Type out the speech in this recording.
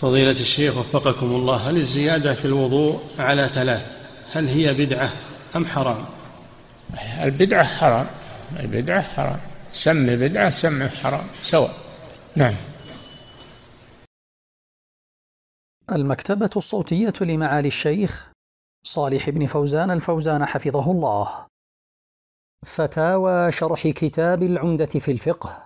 فضيلة الشيخ وفقكم الله هل الزيادة في الوضوء على ثلاث هل هي بدعة أم حرام البدعة حرام البدعة حرام سمي بدعة سمي حرام سواء نعم المكتبة الصوتية لمعالي الشيخ صالح بن فوزان الفوزان حفظه الله فتاوى شرح كتاب العمدة في الفقه